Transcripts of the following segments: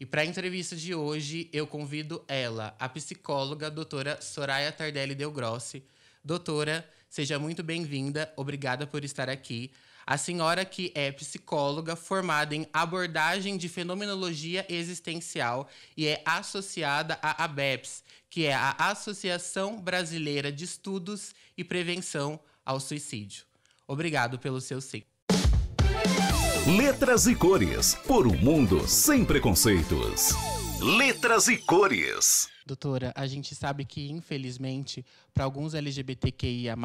E para a entrevista de hoje, eu convido ela, a psicóloga doutora Soraya Tardelli Del Grossi. Doutora, seja muito bem-vinda, obrigada por estar aqui. A senhora que é psicóloga formada em abordagem de fenomenologia existencial e é associada à ABEPS, que é a Associação Brasileira de Estudos e Prevenção ao Suicídio. Obrigado pelo seu sim. Letras e Cores, por um mundo sem preconceitos. Letras e Cores. Doutora, a gente sabe que, infelizmente, para alguns LGBTQIA,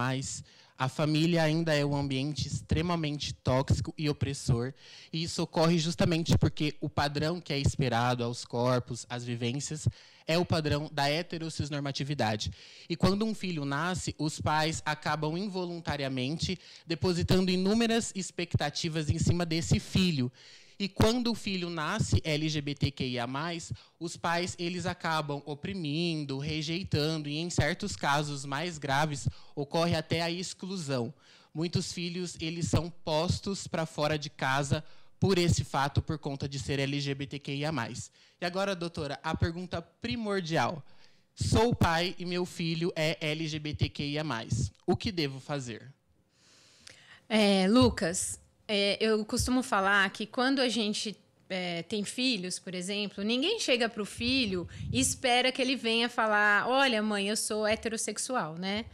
a família ainda é um ambiente extremamente tóxico e opressor, e isso ocorre justamente porque o padrão que é esperado aos corpos, às vivências, é o padrão da heterossexualidade. E quando um filho nasce, os pais acabam involuntariamente depositando inúmeras expectativas em cima desse filho, e quando o filho nasce LGBTQIA+, os pais eles acabam oprimindo, rejeitando e em certos casos mais graves ocorre até a exclusão. Muitos filhos eles são postos para fora de casa por esse fato por conta de ser LGBTQIA+. E agora, doutora, a pergunta primordial. Sou pai e meu filho é LGBTQIA+. O que devo fazer? É, Lucas, é, eu costumo falar que quando a gente é, tem filhos, por exemplo, ninguém chega para o filho e espera que ele venha falar: Olha, mãe, eu sou heterossexual, né?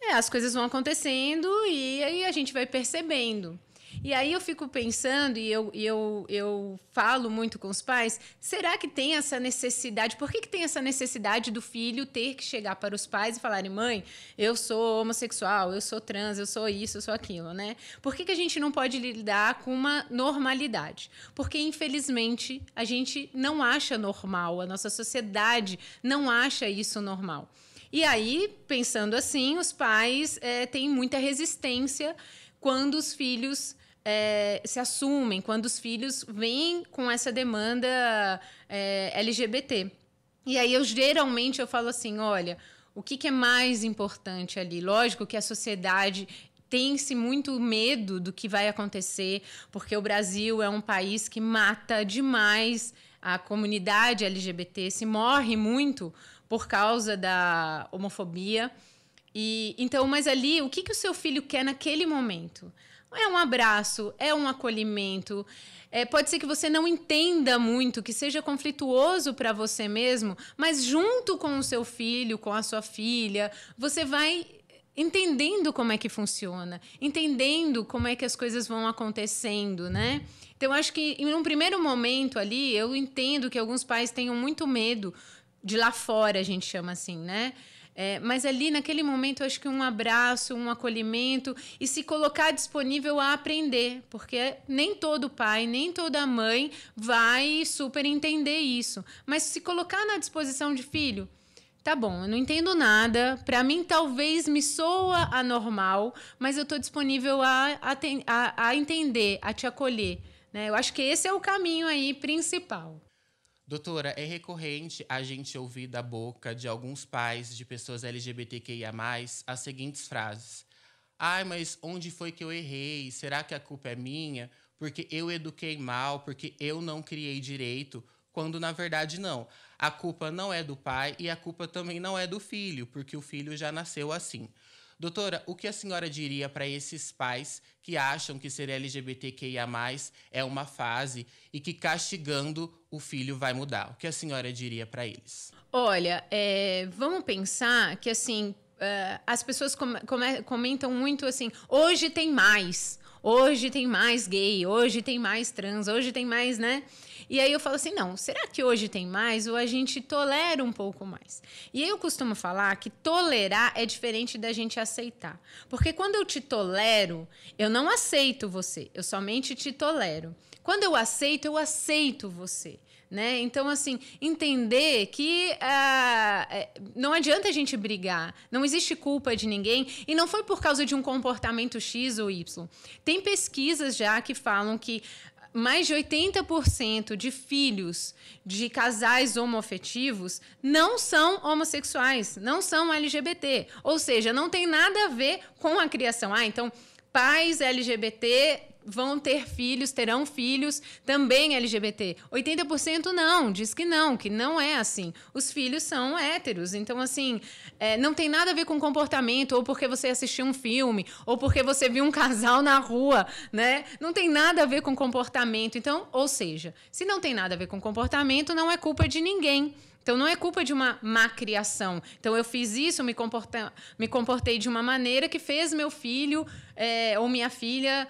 É, as coisas vão acontecendo e aí a gente vai percebendo. E aí eu fico pensando, e eu, eu, eu falo muito com os pais, será que tem essa necessidade? Por que, que tem essa necessidade do filho ter que chegar para os pais e falarem, mãe, eu sou homossexual, eu sou trans, eu sou isso, eu sou aquilo, né? Por que, que a gente não pode lidar com uma normalidade? Porque, infelizmente, a gente não acha normal, a nossa sociedade não acha isso normal. E aí, pensando assim, os pais é, têm muita resistência quando os filhos é, se assumem, quando os filhos vêm com essa demanda é, LGBT. E aí eu geralmente eu falo assim, olha, o que, que é mais importante ali? Lógico que a sociedade tem-se muito medo do que vai acontecer, porque o Brasil é um país que mata demais a comunidade LGBT, se morre muito por causa da homofobia. E então, mas ali, o que, que o seu filho quer naquele momento? É um abraço, é um acolhimento. É, pode ser que você não entenda muito, que seja conflituoso para você mesmo, mas junto com o seu filho, com a sua filha, você vai entendendo como é que funciona, entendendo como é que as coisas vão acontecendo, né? Então, acho que em um primeiro momento ali, eu entendo que alguns pais tenham muito medo de lá fora, a gente chama assim, né? É, mas ali, naquele momento, acho que um abraço, um acolhimento e se colocar disponível a aprender, porque nem todo pai, nem toda mãe vai super entender isso. Mas se colocar na disposição de filho, tá bom, eu não entendo nada, para mim talvez me soa anormal, mas eu estou disponível a, a, a entender, a te acolher. Né? Eu acho que esse é o caminho aí principal. Doutora, é recorrente a gente ouvir da boca de alguns pais de pessoas LGBTQIA, as seguintes frases: Ai, mas onde foi que eu errei? Será que a culpa é minha? Porque eu eduquei mal, porque eu não criei direito, quando na verdade não. A culpa não é do pai e a culpa também não é do filho, porque o filho já nasceu assim. Doutora, o que a senhora diria para esses pais que acham que ser LGBTQIA é uma fase e que castigando o filho vai mudar? O que a senhora diria para eles? Olha, é, vamos pensar que assim. Uh, as pessoas com comentam muito assim: hoje tem mais, hoje tem mais gay, hoje tem mais trans, hoje tem mais, né? E aí eu falo assim: não, será que hoje tem mais? Ou a gente tolera um pouco mais? E eu costumo falar que tolerar é diferente da gente aceitar. Porque quando eu te tolero, eu não aceito você, eu somente te tolero. Quando eu aceito, eu aceito você. Né? Então, assim, entender que ah, é, não adianta a gente brigar, não existe culpa de ninguém e não foi por causa de um comportamento X ou Y. Tem pesquisas já que falam que mais de 80% de filhos de casais homoafetivos não são homossexuais, não são LGBT. Ou seja, não tem nada a ver com a criação. Ah, então pais LGBT vão ter filhos, terão filhos também LGBT. 80% não, diz que não, que não é assim. Os filhos são héteros. Então, assim, é, não tem nada a ver com comportamento, ou porque você assistiu um filme, ou porque você viu um casal na rua, né? Não tem nada a ver com comportamento. Então, ou seja, se não tem nada a ver com comportamento, não é culpa de ninguém. Então não é culpa de uma má criação. Então eu fiz isso, me, comporta, me comportei de uma maneira que fez meu filho é, ou minha filha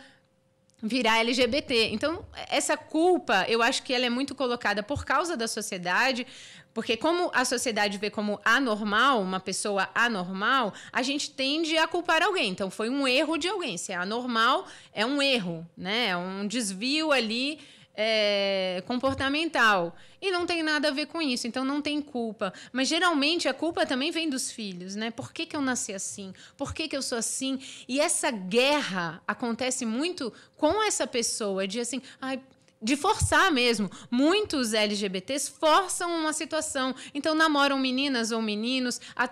virar LGBT. Então, essa culpa, eu acho que ela é muito colocada por causa da sociedade, porque como a sociedade vê como anormal, uma pessoa anormal, a gente tende a culpar alguém. Então, foi um erro de alguém. Se é anormal, é um erro, né? É um desvio ali é, comportamental. E não tem nada a ver com isso, então não tem culpa. Mas geralmente a culpa também vem dos filhos, né? Por que, que eu nasci assim? Por que, que eu sou assim? E essa guerra acontece muito com essa pessoa, de assim, ai, de forçar mesmo. Muitos LGBTs forçam uma situação. Então, namoram meninas ou meninos. A,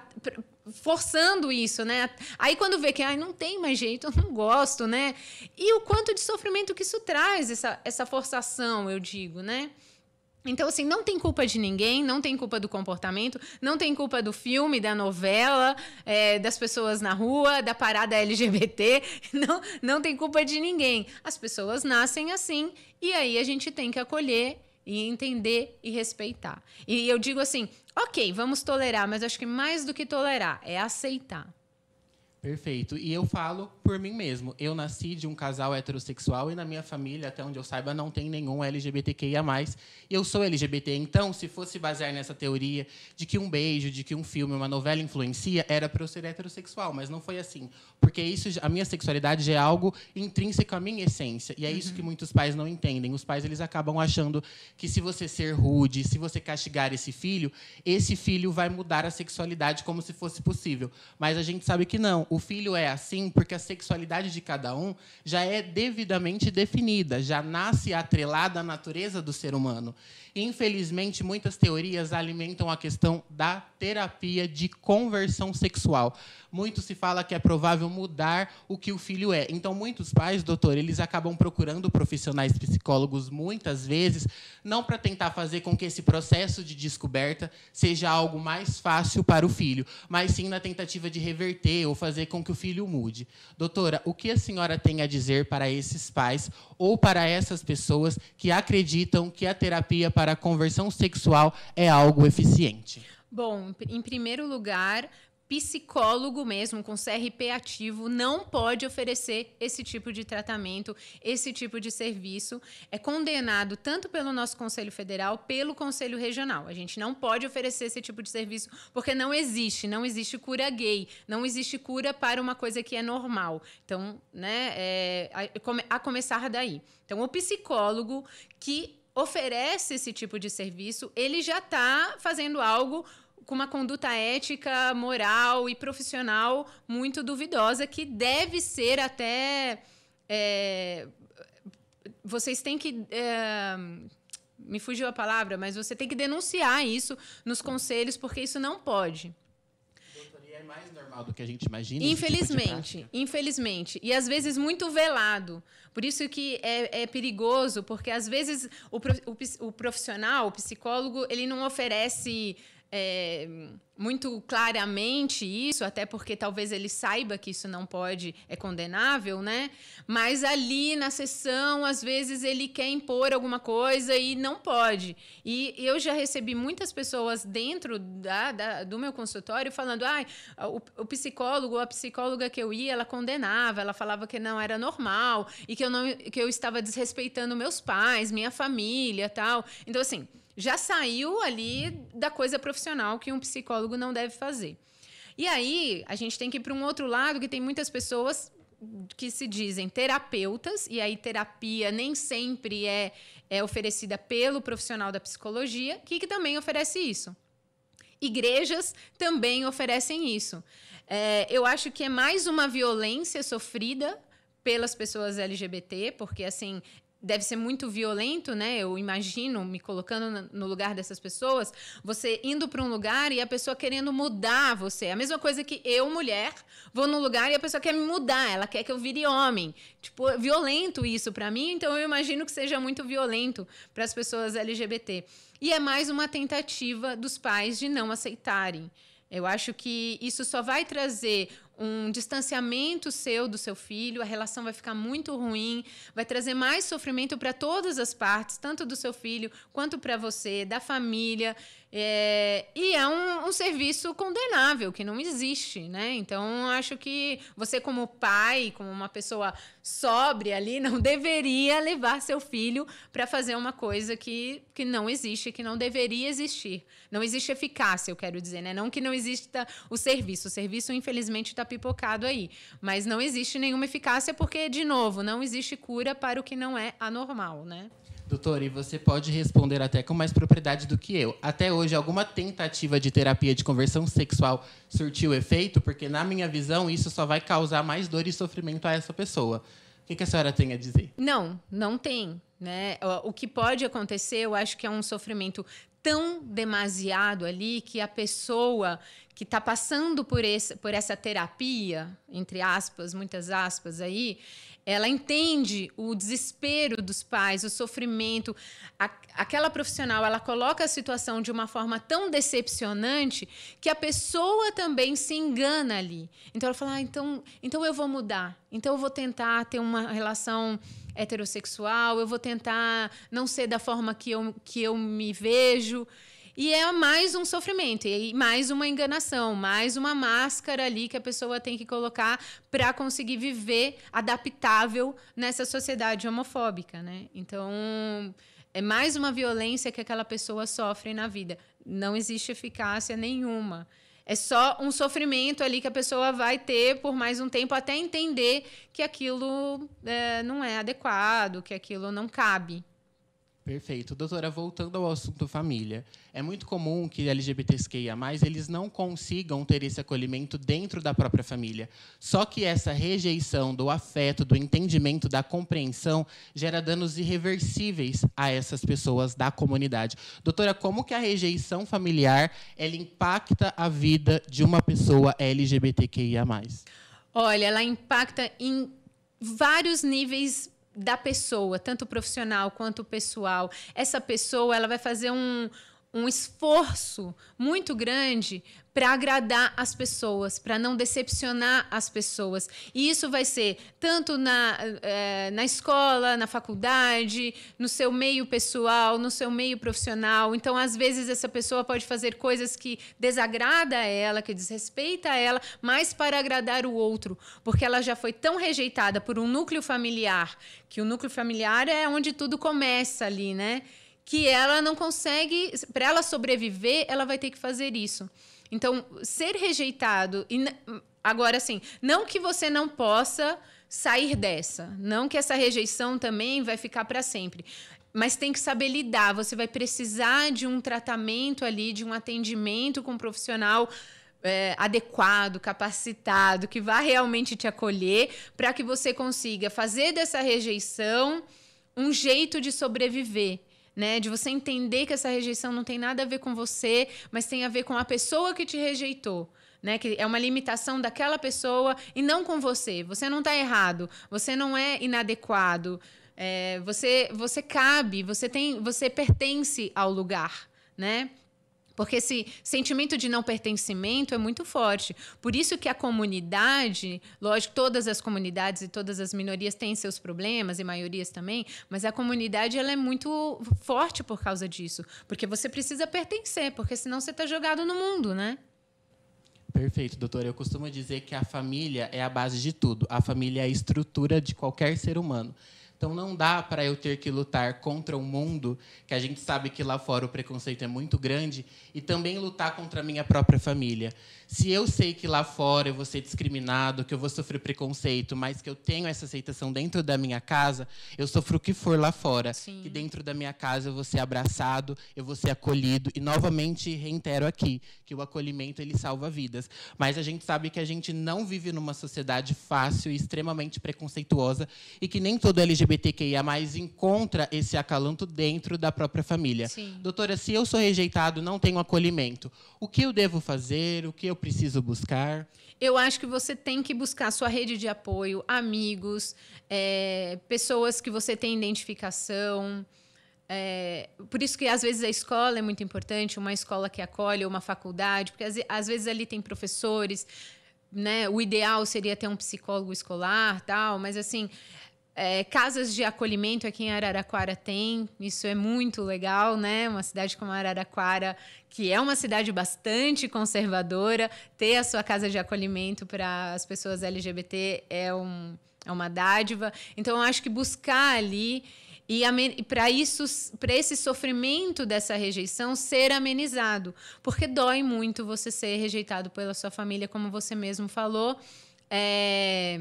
forçando isso, né? Aí quando vê que ai, não tem mais jeito, eu não gosto, né? E o quanto de sofrimento que isso traz, essa, essa forçação, eu digo, né? Então, assim, não tem culpa de ninguém, não tem culpa do comportamento, não tem culpa do filme, da novela, é, das pessoas na rua, da parada LGBT, não, não tem culpa de ninguém. As pessoas nascem assim e aí a gente tem que acolher e entender e respeitar. E eu digo assim, ok, vamos tolerar, mas acho que mais do que tolerar é aceitar. Perfeito. E eu falo por mim mesmo. Eu nasci de um casal heterossexual e na minha família, até onde eu saiba, não tem nenhum LGBTQIA. Eu sou LGBT, então, se fosse basear nessa teoria de que um beijo, de que um filme, uma novela influencia, era para eu ser heterossexual, mas não foi assim. Porque isso, a minha sexualidade já é algo intrínseco à minha essência. E é isso uhum. que muitos pais não entendem. Os pais eles acabam achando que se você ser rude, se você castigar esse filho, esse filho vai mudar a sexualidade como se fosse possível. Mas a gente sabe que não. O filho é assim porque a sexualidade sexualidade de cada um já é devidamente definida, já nasce atrelada à natureza do ser humano. Infelizmente, muitas teorias alimentam a questão da terapia de conversão sexual. Muito se fala que é provável mudar o que o filho é. Então, muitos pais, doutor, eles acabam procurando profissionais psicólogos muitas vezes, não para tentar fazer com que esse processo de descoberta seja algo mais fácil para o filho, mas sim na tentativa de reverter ou fazer com que o filho mude. Doutora, o que a senhora tem a dizer para esses pais ou para essas pessoas que acreditam que a terapia para a conversão sexual é algo eficiente? Bom, em primeiro lugar, psicólogo mesmo, com CRP ativo, não pode oferecer esse tipo de tratamento, esse tipo de serviço. É condenado tanto pelo nosso Conselho Federal, pelo Conselho Regional. A gente não pode oferecer esse tipo de serviço porque não existe, não existe cura gay, não existe cura para uma coisa que é normal. Então, né, é, a, é a começar daí. Então, o psicólogo que oferece esse tipo de serviço, ele já está fazendo algo com uma conduta ética, moral e profissional muito duvidosa, que deve ser até. É, vocês têm que. É, me fugiu a palavra, mas você tem que denunciar isso nos conselhos, porque isso não pode. É mais normal do que a gente imagina. Tipo infelizmente, tipo infelizmente. E às vezes muito velado. Por isso que é, é perigoso, porque às vezes o, o, o profissional, o psicólogo, ele não oferece é, muito claramente isso, até porque talvez ele saiba que isso não pode, é condenável, né? Mas ali na sessão, às vezes ele quer impor alguma coisa e não pode. E eu já recebi muitas pessoas dentro da, da do meu consultório falando: ah, o, o psicólogo a psicóloga que eu ia, ela condenava, ela falava que não era normal e que eu, não, que eu estava desrespeitando meus pais, minha família tal. Então, assim já saiu ali da coisa profissional que um psicólogo não deve fazer. E aí, a gente tem que ir para um outro lado que tem muitas pessoas que se dizem terapeutas, e aí terapia nem sempre é, é oferecida pelo profissional da psicologia, que, que também oferece isso. Igrejas também oferecem isso. É, eu acho que é mais uma violência sofrida pelas pessoas LGBT, porque assim deve ser muito violento, né? Eu imagino me colocando no lugar dessas pessoas, você indo para um lugar e a pessoa querendo mudar você. É a mesma coisa que eu, mulher, vou num lugar e a pessoa quer me mudar, ela quer que eu vire homem. Tipo, é violento isso para mim, então eu imagino que seja muito violento para as pessoas LGBT. E é mais uma tentativa dos pais de não aceitarem. Eu acho que isso só vai trazer um distanciamento seu do seu filho, a relação vai ficar muito ruim, vai trazer mais sofrimento para todas as partes, tanto do seu filho quanto para você, da família. É, e é um, um, serviço condenável, que não existe, né? Então, acho que você, como pai, como uma pessoa sóbria ali, não deveria levar seu filho para fazer uma coisa que, que não existe, que não deveria existir. Não existe eficácia, eu quero dizer, né? Não que não exista o serviço. O serviço, infelizmente, está Tá pipocado aí. Mas não existe nenhuma eficácia porque, de novo, não existe cura para o que não é anormal, né? Doutor, e você pode responder até com mais propriedade do que eu. Até hoje, alguma tentativa de terapia de conversão sexual surtiu efeito? Porque, na minha visão, isso só vai causar mais dor e sofrimento a essa pessoa. O que a senhora tem a dizer? Não, não tem. Né? O que pode acontecer, eu acho que é um sofrimento tão demasiado ali que a pessoa que está passando por, esse, por essa terapia, entre aspas, muitas aspas aí, ela entende o desespero dos pais, o sofrimento. A, aquela profissional, ela coloca a situação de uma forma tão decepcionante que a pessoa também se engana ali. Então ela fala: ah, então, então eu vou mudar, então eu vou tentar ter uma relação heterossexual, eu vou tentar não ser da forma que eu, que eu me vejo. E é mais um sofrimento, e mais uma enganação, mais uma máscara ali que a pessoa tem que colocar para conseguir viver adaptável nessa sociedade homofóbica, né? Então, é mais uma violência que aquela pessoa sofre na vida. Não existe eficácia nenhuma. É só um sofrimento ali que a pessoa vai ter por mais um tempo até entender que aquilo é, não é adequado, que aquilo não cabe. Perfeito. Doutora, voltando ao assunto família, é muito comum que LGBTQIA+, eles não consigam ter esse acolhimento dentro da própria família. Só que essa rejeição do afeto, do entendimento, da compreensão, gera danos irreversíveis a essas pessoas da comunidade. Doutora, como que a rejeição familiar ela impacta a vida de uma pessoa LGBTQIA+. Olha, ela impacta em vários níveis da pessoa, tanto profissional quanto pessoal, essa pessoa ela vai fazer um, um esforço muito grande para agradar as pessoas, para não decepcionar as pessoas. E isso vai ser tanto na, eh, na escola, na faculdade, no seu meio pessoal, no seu meio profissional. Então, às vezes, essa pessoa pode fazer coisas que desagrada a ela, que desrespeita a ela, mas para agradar o outro, porque ela já foi tão rejeitada por um núcleo familiar, que o núcleo familiar é onde tudo começa ali, né? que ela não consegue, para ela sobreviver, ela vai ter que fazer isso. Então, ser rejeitado e agora assim, não que você não possa sair dessa, não que essa rejeição também vai ficar para sempre. Mas tem que saber lidar, você vai precisar de um tratamento ali, de um atendimento com um profissional é, adequado, capacitado, que vá realmente te acolher, para que você consiga fazer dessa rejeição um jeito de sobreviver né? De você entender que essa rejeição não tem nada a ver com você, mas tem a ver com a pessoa que te rejeitou. Né, que é uma limitação daquela pessoa e não com você. Você não está errado, você não é inadequado, é, você você cabe, você tem, você pertence ao lugar, né? Porque esse sentimento de não pertencimento é muito forte. Por isso que a comunidade, lógico, todas as comunidades e todas as minorias têm seus problemas e maiorias também, mas a comunidade ela é muito forte por causa disso. Porque você precisa pertencer, porque senão você está jogado no mundo, né? Perfeito, doutora. Eu costumo dizer que a família é a base de tudo. A família é a estrutura de qualquer ser humano. Então não dá para eu ter que lutar contra um mundo que a gente sabe que lá fora o preconceito é muito grande e também lutar contra a minha própria família se eu sei que lá fora eu vou ser discriminado, que eu vou sofrer preconceito, mas que eu tenho essa aceitação dentro da minha casa, eu sofro o que for lá fora. Sim. Que dentro da minha casa eu vou ser abraçado, eu vou ser acolhido. E novamente reitero aqui que o acolhimento ele salva vidas. Mas a gente sabe que a gente não vive numa sociedade fácil e extremamente preconceituosa e que nem todo LGBTQIA encontra esse acalanto dentro da própria família. Sim. Doutora, se eu sou rejeitado, não tenho acolhimento, o que eu devo fazer? O que eu preciso buscar? Eu acho que você tem que buscar sua rede de apoio, amigos, é, pessoas que você tem identificação. É, por isso que às vezes a escola é muito importante, uma escola que acolhe, uma faculdade, porque às, às vezes ali tem professores, né? O ideal seria ter um psicólogo escolar, tal, mas assim, é, casas de acolhimento aqui em Araraquara tem, isso é muito legal, né? Uma cidade como Araraquara, que é uma cidade bastante conservadora, ter a sua casa de acolhimento para as pessoas LGBT é, um, é uma dádiva. Então, eu acho que buscar ali e, e para isso, para esse sofrimento dessa rejeição ser amenizado, porque dói muito você ser rejeitado pela sua família, como você mesmo falou. É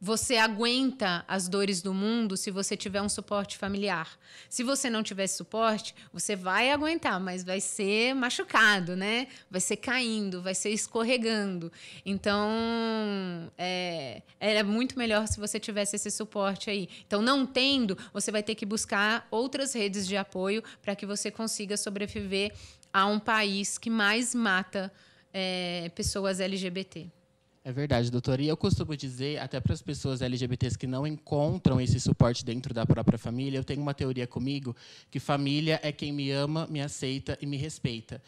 você aguenta as dores do mundo se você tiver um suporte familiar. Se você não tiver suporte, você vai aguentar, mas vai ser machucado, né? Vai ser caindo, vai ser escorregando. Então, é, era muito melhor se você tivesse esse suporte aí. Então, não tendo, você vai ter que buscar outras redes de apoio para que você consiga sobreviver a um país que mais mata é, pessoas LGBT. É verdade, doutora. E eu costumo dizer, até para as pessoas LGBTs que não encontram esse suporte dentro da própria família, eu tenho uma teoria comigo que família é quem me ama, me aceita e me respeita.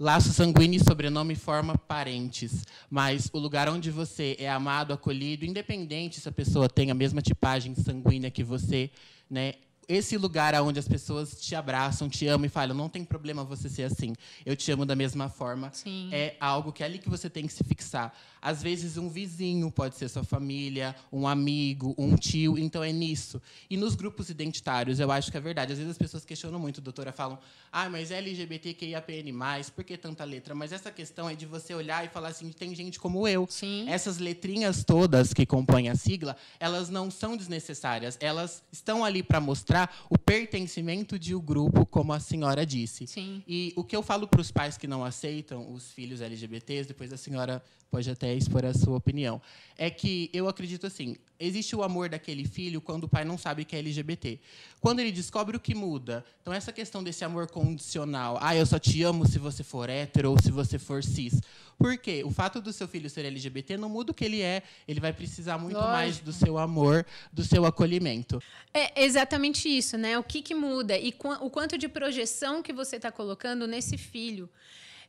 Laço sanguíneo e sobrenome forma parentes, mas o lugar onde você é amado, acolhido, independente se a pessoa tem a mesma tipagem sanguínea que você, né, esse lugar onde as pessoas te abraçam, te amam e falam, não tem problema você ser assim, eu te amo da mesma forma, Sim. é algo que é ali que você tem que se fixar. Às vezes, um vizinho pode ser sua família, um amigo, um tio, então é nisso. E nos grupos identitários, eu acho que é verdade. Às vezes as pessoas questionam muito, doutora, falam, ah, mas é LGBTQIAPN, por que tanta letra? Mas essa questão é de você olhar e falar assim, tem gente como eu. Sim. Essas letrinhas todas que compõem a sigla, elas não são desnecessárias, elas estão ali para mostrar mostrar o pertencimento de um grupo, como a senhora disse. Sim. E o que eu falo para os pais que não aceitam os filhos LGBTs, depois a senhora pode até expor a sua opinião, é que eu acredito assim, existe o amor daquele filho quando o pai não sabe que é LGBT. Quando ele descobre o que muda. Então, essa questão desse amor condicional. Ah, eu só te amo se você for hétero ou se você for cis. Por quê? O fato do seu filho ser LGBT não muda o que ele é. Ele vai precisar muito Lógico. mais do seu amor, do seu acolhimento. É exatamente exatamente isso, né? O que, que muda e o quanto de projeção que você está colocando nesse filho.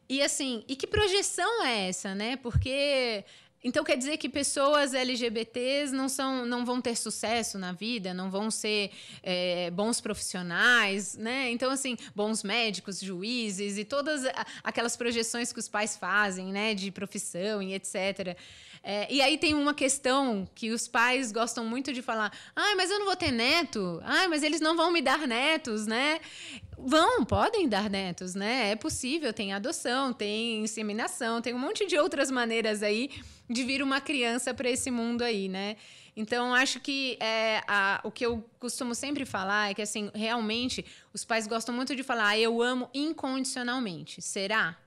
E assim, e que projeção é essa, né? Porque então quer dizer que pessoas LGBTs não são, não vão ter sucesso na vida, não vão ser é, bons profissionais, né? Então assim, bons médicos, juízes e todas aquelas projeções que os pais fazem, né, de profissão e etc. É, e aí tem uma questão que os pais gostam muito de falar: ah, mas eu não vou ter neto. Ah, mas eles não vão me dar netos, né? Vão, podem dar netos, né? É possível, tem adoção, tem inseminação, tem um monte de outras maneiras aí de vir uma criança para esse mundo aí, né? Então, acho que é, a, o que eu costumo sempre falar é que, assim, realmente, os pais gostam muito de falar, ah, eu amo incondicionalmente. Será?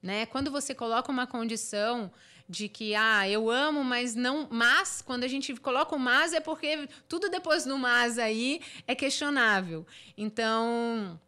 Né? Quando você coloca uma condição, de que ah, eu amo, mas não, mas quando a gente coloca o mas é porque tudo depois do mas aí é questionável. Então,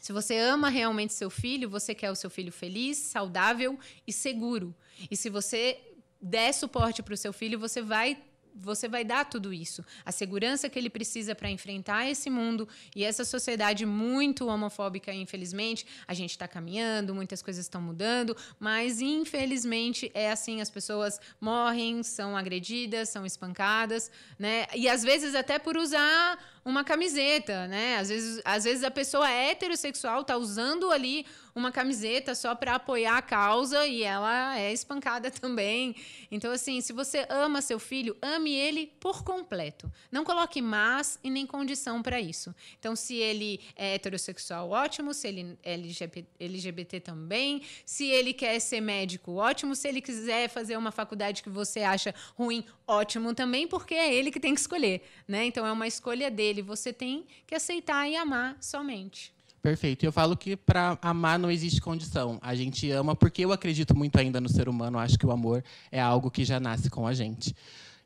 se você ama realmente seu filho, você quer o seu filho feliz, saudável e seguro. E se você der suporte para o seu filho, você vai você vai dar tudo isso, a segurança que ele precisa para enfrentar esse mundo e essa sociedade muito homofóbica, infelizmente. A gente está caminhando, muitas coisas estão mudando, mas infelizmente é assim: as pessoas morrem, são agredidas, são espancadas, né? E às vezes até por usar uma camiseta, né? Às vezes, às vezes a pessoa é heterossexual tá usando ali uma camiseta só para apoiar a causa e ela é espancada também. Então, assim, se você ama seu filho, ame ele por completo. Não coloque mas e nem condição para isso. Então, se ele é heterossexual, ótimo. Se ele é LGBT, LGBT também. Se ele quer ser médico, ótimo. Se ele quiser fazer uma faculdade que você acha ruim, ótimo também, porque é ele que tem que escolher, né? Então, é uma escolha dele dele. Você tem que aceitar e amar somente. Perfeito. Eu falo que para amar não existe condição. A gente ama porque eu acredito muito ainda no ser humano. Acho que o amor é algo que já nasce com a gente.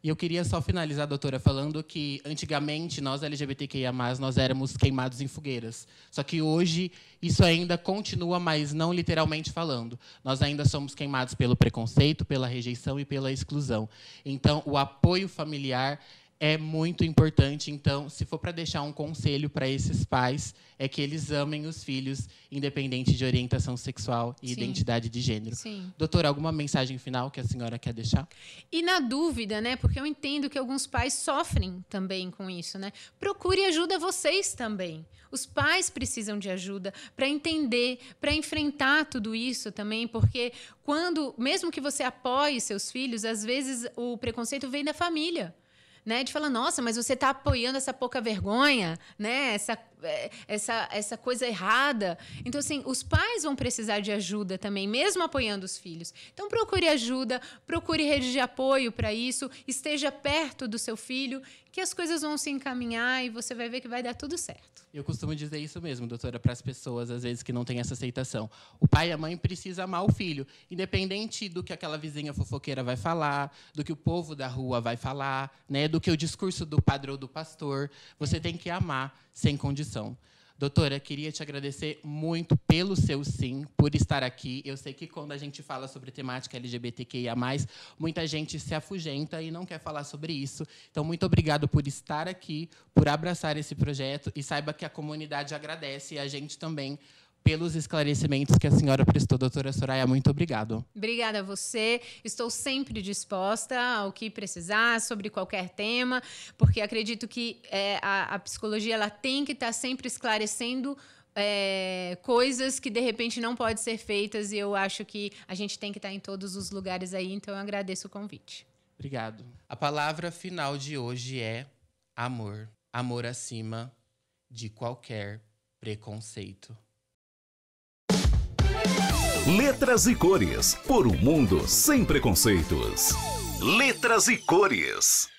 E eu queria só finalizar, doutora, falando que antigamente nós LGBTQIA+, nós éramos queimados em fogueiras. Só que hoje isso ainda continua, mas não literalmente falando. Nós ainda somos queimados pelo preconceito, pela rejeição e pela exclusão. Então, o apoio familiar é muito importante. Então, se for para deixar um conselho para esses pais, é que eles amem os filhos, independente de orientação sexual e Sim. identidade de gênero. Sim. Doutora, alguma mensagem final que a senhora quer deixar? E na dúvida, né? Porque eu entendo que alguns pais sofrem também com isso, né? Procure ajuda vocês também. Os pais precisam de ajuda para entender, para enfrentar tudo isso também, porque quando, mesmo que você apoie seus filhos, às vezes o preconceito vem da família né? De falar, nossa, mas você está apoiando essa pouca vergonha, né? Essa, é, essa, essa coisa errada. Então, assim, os pais vão precisar de ajuda também, mesmo apoiando os filhos. Então, procure ajuda, procure rede de apoio para isso, esteja perto do seu filho, que as coisas vão se encaminhar e você vai ver que vai dar tudo certo. Eu costumo dizer isso mesmo, doutora, para as pessoas, às vezes, que não têm essa aceitação. O pai e a mãe precisam amar o filho, independente do que aquela vizinha fofoqueira vai falar, do que o povo da rua vai falar, né, do que o discurso do padre ou do pastor. Você tem que amar sem condição. Doutora, queria te agradecer muito pelo seu sim, por estar aqui. Eu sei que quando a gente fala sobre temática LGBTQIA, muita gente se afugenta e não quer falar sobre isso. Então, muito obrigado por estar aqui, por abraçar esse projeto e saiba que a comunidade agradece e a gente também pelos esclarecimentos que a senhora prestou, doutora Soraya. Muito obrigado. Obrigada a você. Estou sempre disposta ao que precisar sobre qualquer tema, porque acredito que é, a, a, psicologia ela tem que estar tá sempre esclarecendo. É, coisas que de repente não podem ser feitas e eu acho que a gente tem que estar tá em todos os lugares aí, então eu agradeço o convite. Obrigado. A palavra final de hoje é amor. Amor acima de qualquer preconceito. Letras e Cores, por um mundo sem preconceitos. Letras e Cores.